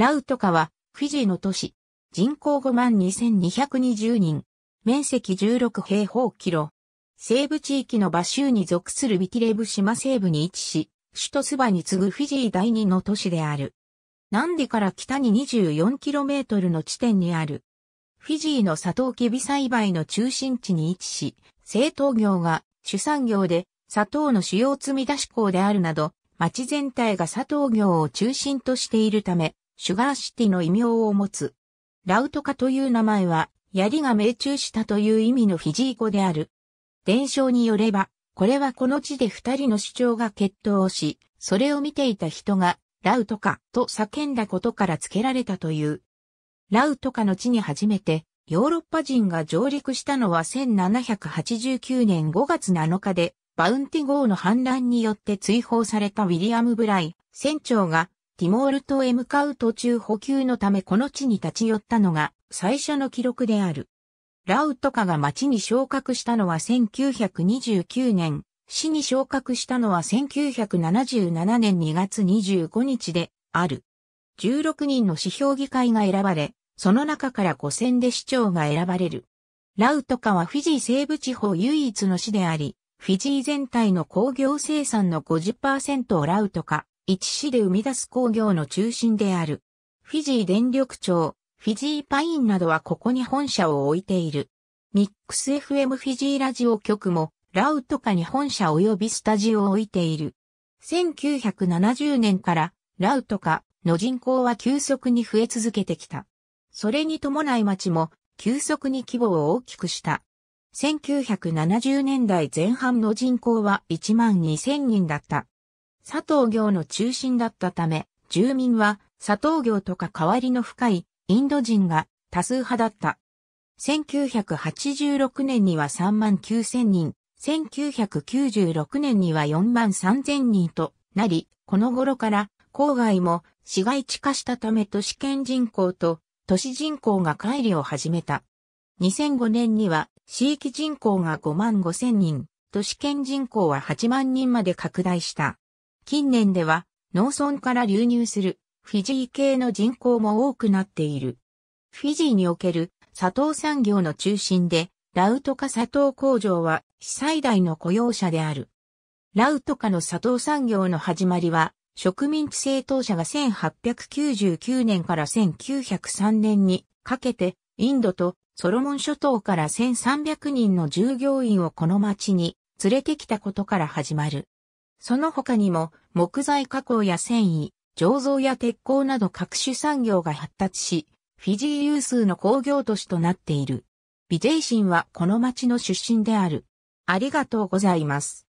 ラウトカは、フィジーの都市。人口5万2220人。面積16平方キロ。西部地域のバシューに属するビティレブ島西部に位置し、首都スバに次ぐフィジー第二の都市である。南ンから北に 24km の地点にある。フィジーのサトウキビ栽培の中心地に位置し、製糖業が主産業で砂糖の主要積み出し港であるなど、町全体が砂糖業を中心としているため、シュガーシティの異名を持つ。ラウトカという名前は、槍が命中したという意味のフィジー語である。伝承によれば、これはこの地で二人の主張が決闘し、それを見ていた人が、ラウトカと叫んだことから付けられたという。ラウトカの地に初めて、ヨーロッパ人が上陸したのは1789年5月7日で、バウンティ号の反乱によって追放されたウィリアム・ブライ、船長がティモール島へ向かう途中補給のためこの地に立ち寄ったのが最初の記録である。ラウトカが町に昇格したのは1929年、市に昇格したのは1977年2月25日である。16人の市評議会が選ばれ、その中から5選で市長が選ばれる。ラウトカはフィジー西部地方唯一の市であり、フィジー全体の工業生産の50%をラウトカ、一市で生み出す工業の中心である。フィジー電力庁、フィジーパインなどはここに本社を置いている。ミックス FM フィジーラジオ局も、ラウトカに本社及びスタジオを置いている。1970年から、ラウトカの人口は急速に増え続けてきた。それに伴い町も、急速に規模を大きくした。1970年代前半の人口は1万2000人だった。佐藤行の中心だったため、住民は佐藤行とか代わりの深いインド人が多数派だった。1986年には3万9000人、1996年には4万3000人となり、この頃から郊外も市街地化したため都市圏人口と都市人口が乖離を始めた。2005年には地域人口が5万5 0 0 0人、都市圏人口は8万人まで拡大した。近年では農村から流入するフィジー系の人口も多くなっている。フィジーにおける砂糖産業の中心で、ラウトカ砂糖工場は被災大の雇用者である。ラウトカの砂糖産業の始まりは、植民地政党者が1899年から1903年にかけて、インドとソロモン諸島から1300人の従業員をこの町に連れてきたことから始まる。その他にも木材加工や繊維、醸造や鉄鋼など各種産業が発達し、フィジー有数の工業都市となっている。ビジェイシンはこの町の出身である。ありがとうございます。